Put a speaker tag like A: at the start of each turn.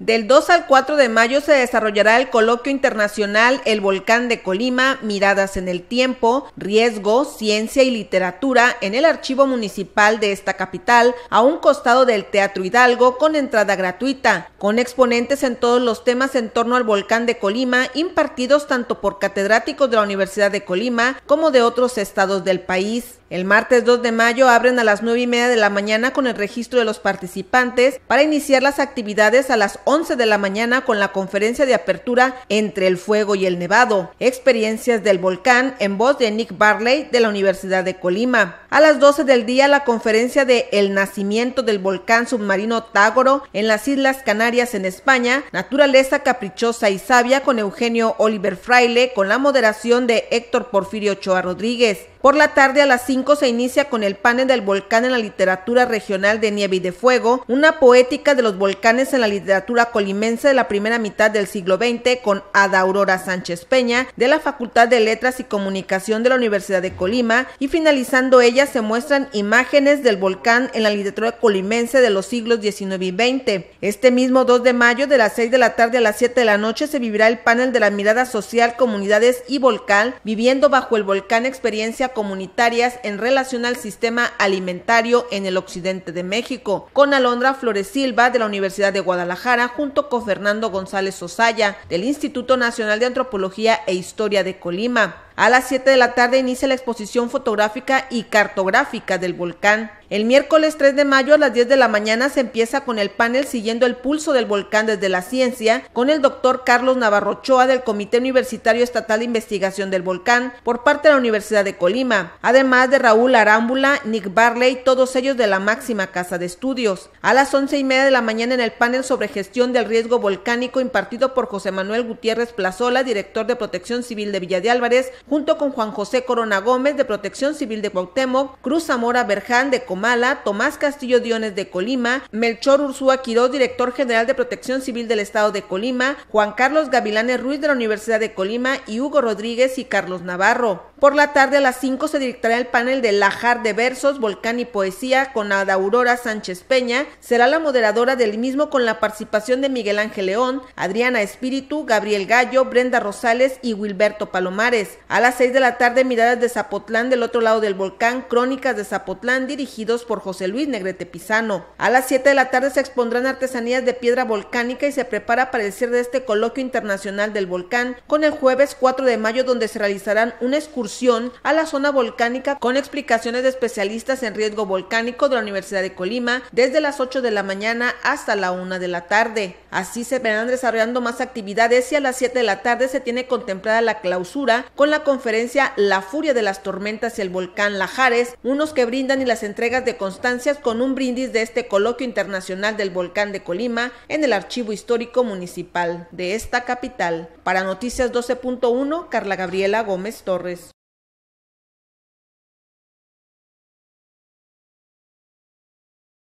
A: Del 2 al 4 de mayo se desarrollará el coloquio internacional El Volcán de Colima, Miradas en el Tiempo, Riesgo, Ciencia y Literatura en el Archivo Municipal de esta capital, a un costado del Teatro Hidalgo, con entrada gratuita, con exponentes en todos los temas en torno al volcán de Colima, impartidos tanto por catedráticos de la Universidad de Colima como de otros estados del país. El martes 2 de mayo abren a las 9 y media de la mañana con el registro de los participantes para iniciar las actividades a las 11 de la mañana con la conferencia de apertura Entre el Fuego y el Nevado, Experiencias del Volcán en voz de Nick Barley de la Universidad de Colima. A las 12 del día la conferencia de El Nacimiento del Volcán Submarino Tágoro en las Islas Canarias en España, Naturaleza Caprichosa y Sabia con Eugenio Oliver Fraile con la moderación de Héctor Porfirio Ochoa Rodríguez. Por la tarde a las 5 se inicia con el panel del volcán en la literatura regional de Nieve y de Fuego, una poética de los volcanes en la literatura colimense de la primera mitad del siglo XX con Ada Aurora Sánchez Peña de la Facultad de Letras y Comunicación de la Universidad de Colima y finalizando ella se muestran imágenes del volcán en la literatura colimense de los siglos XIX y XX. Este mismo 2 de mayo de las 6 de la tarde a las 7 de la noche se vivirá el panel de la mirada social, comunidades y volcán, viviendo bajo el volcán experiencia comunitarias en relación al sistema alimentario en el occidente de México, con Alondra Flores Silva de la Universidad de Guadalajara, junto con Fernando González Osaya del Instituto Nacional de Antropología e Historia de Colima. A las 7 de la tarde inicia la exposición fotográfica y cartográfica del volcán. El miércoles 3 de mayo a las 10 de la mañana se empieza con el panel siguiendo el pulso del volcán desde la ciencia con el doctor Carlos Navarrochoa del Comité Universitario Estatal de Investigación del Volcán por parte de la Universidad de Colima, además de Raúl Arámbula, Nick Barley, todos ellos de la máxima casa de estudios. A las 11 y media de la mañana en el panel sobre gestión del riesgo volcánico impartido por José Manuel Gutiérrez Plazola, director de Protección Civil de Villa de Álvarez, junto con Juan José Corona Gómez de Protección Civil de Cuauhtémoc, Cruz Zamora Berján de Comala, Tomás Castillo Diones de Colima, Melchor Ursúa Quiroz, director general de Protección Civil del Estado de Colima, Juan Carlos Gavilanes Ruiz de la Universidad de Colima y Hugo Rodríguez y Carlos Navarro. Por la tarde a las 5 se dictará el panel de Lajar de Versos, Volcán y Poesía con Ada Aurora Sánchez Peña. Será la moderadora del mismo con la participación de Miguel Ángel León, Adriana Espíritu, Gabriel Gallo, Brenda Rosales y Wilberto Palomares. A las 6 de la tarde, Miradas de Zapotlán del otro lado del volcán, Crónicas de Zapotlán, dirigidos por José Luis Negrete Pizano. A las 7 de la tarde se expondrán artesanías de piedra volcánica y se prepara para el cierre de este coloquio internacional del volcán con el jueves 4 de mayo donde se realizarán un excursión a la zona volcánica con explicaciones de especialistas en riesgo volcánico de la Universidad de Colima desde las 8 de la mañana hasta la 1 de la tarde. Así se verán desarrollando más actividades y a las 7 de la tarde se tiene contemplada la clausura con la conferencia La furia de las tormentas y el volcán Lajares, unos que brindan y las entregas de constancias con un brindis de este coloquio internacional del volcán de Colima en el Archivo Histórico Municipal de esta capital. Para Noticias 12.1, Carla Gabriela Gómez Torres.